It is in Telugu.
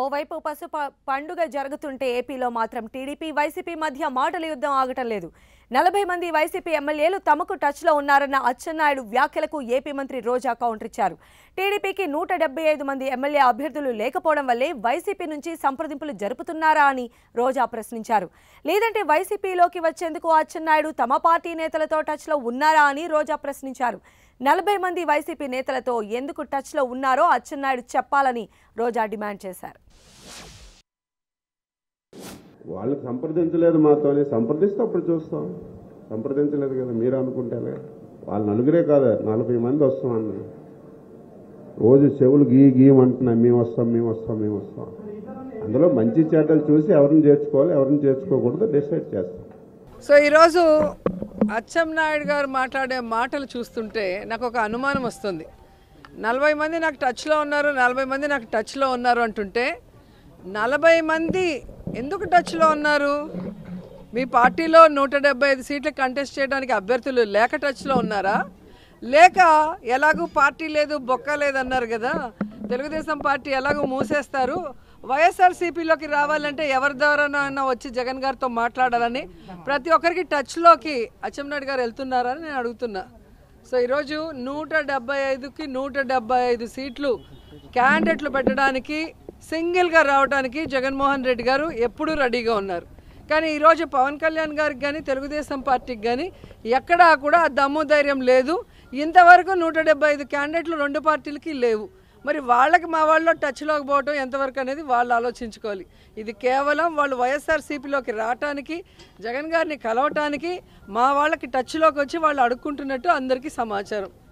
ఓవైపు పసు పండుగ జరుగుతుంటే ఏపీలో మాత్రం టీడీపీ వైసీపీ మధ్య మాటల యుద్ధం ఆగటం లేదు నలభై మంది వైసీపీ ఎమ్మెల్యేలు తమకు టచ్లో ఉన్నారన్న అచ్చెన్నాయుడు వ్యాఖ్యలకు ఏపీ మంత్రి రోజా కౌంటర్ ఇచ్చారు టీడీపీకి నూట మంది ఎమ్మెల్యే అభ్యర్థులు లేకపోవడం వల్లే వైసీపీ నుంచి సంప్రదింపులు జరుపుతున్నారా అని రోజా ప్రశ్నించారు లేదంటే వైసీపీలోకి వచ్చేందుకు అచ్చెన్నాయుడు తమ పార్టీ నేతలతో టచ్లో ఉన్నారా అని రోజా ప్రశ్నించారు నలభై మంది వైసీపీ నేతలతో ఎందుకు టచ్లో ఉన్నారో అచ్చెన్నాయుడు చెప్పాలని రోజా డిమాండ్ చేశారు వాళ్ళు సంప్రదించలేదు మాతో సంప్రదిస్తే అప్పుడు చూస్తాం సంప్రదించలేదు కదా మీరు అనుకుంటేనే వాళ్ళు నలుగురే కాదు నలభై మంది వస్తాం అన్న రోజు చెవులు గీ గీయమంటున్నా మేము వస్తాం మేము వస్తాం మేము వస్తాం అందులో మంచి చేటలు చూసి ఎవరిని చేర్చుకోవాలి ఎవరిని చేర్చుకోకూడదు డిసైడ్ చేస్తాం సో ఈరోజు నాయుడు గారు మాట్లాడే మాటలు చూస్తుంటే నాకు ఒక అనుమానం వస్తుంది నలభై మంది నాకు టచ్లో ఉన్నారు నలభై మంది నాకు టచ్లో ఉన్నారు అంటుంటే నలభై మంది ఎందుకు టచ్లో ఉన్నారు మీ పార్టీలో నూట డెబ్బై ఐదు సీట్లు కంటెస్ట్ చేయడానికి అభ్యర్థులు లేక టచ్లో ఉన్నారా లేక ఎలాగూ పార్టీ లేదు బొక్క లేదన్నారు కదా తెలుగుదేశం పార్టీ ఎలాగూ మూసేస్తారు వైఎస్ఆర్సీపీలోకి రావాలంటే ఎవరి ద్వారానైనా వచ్చి జగన్ గారితో మాట్లాడాలని ప్రతి ఒక్కరికి టచ్లోకి అచ్చెంనాయుడు గారు వెళ్తున్నారని నేను అడుగుతున్నా సో ఈరోజు నూట డెబ్బై ఐదుకి నూట డెబ్బై ఐదు సీట్లు క్యాండిడేట్లు పెట్టడానికి సింగిల్గా రావడానికి జగన్మోహన్ రెడ్డి గారు ఎప్పుడూ రెడీగా ఉన్నారు కానీ ఈరోజు పవన్ కళ్యాణ్ గారికి కానీ తెలుగుదేశం పార్టీకి కానీ ఎక్కడా కూడా దమ్ము ధైర్యం లేదు ఇంతవరకు నూట డెబ్బై ఐదు క్యాండిడేట్లు రెండు పార్టీలకి లేవు మరి వాళ్ళకి మా వాళ్ళు టచ్లోకి పోవటం ఎంతవరకు అనేది వాళ్ళు ఆలోచించుకోవాలి ఇది కేవలం వాళ్ళు వైఎస్ఆర్సీపీలోకి రావటానికి జగన్ గారిని కలవటానికి మా వాళ్ళకి టచ్లోకి వచ్చి వాళ్ళు అడుక్కుంటున్నట్టు అందరికీ సమాచారం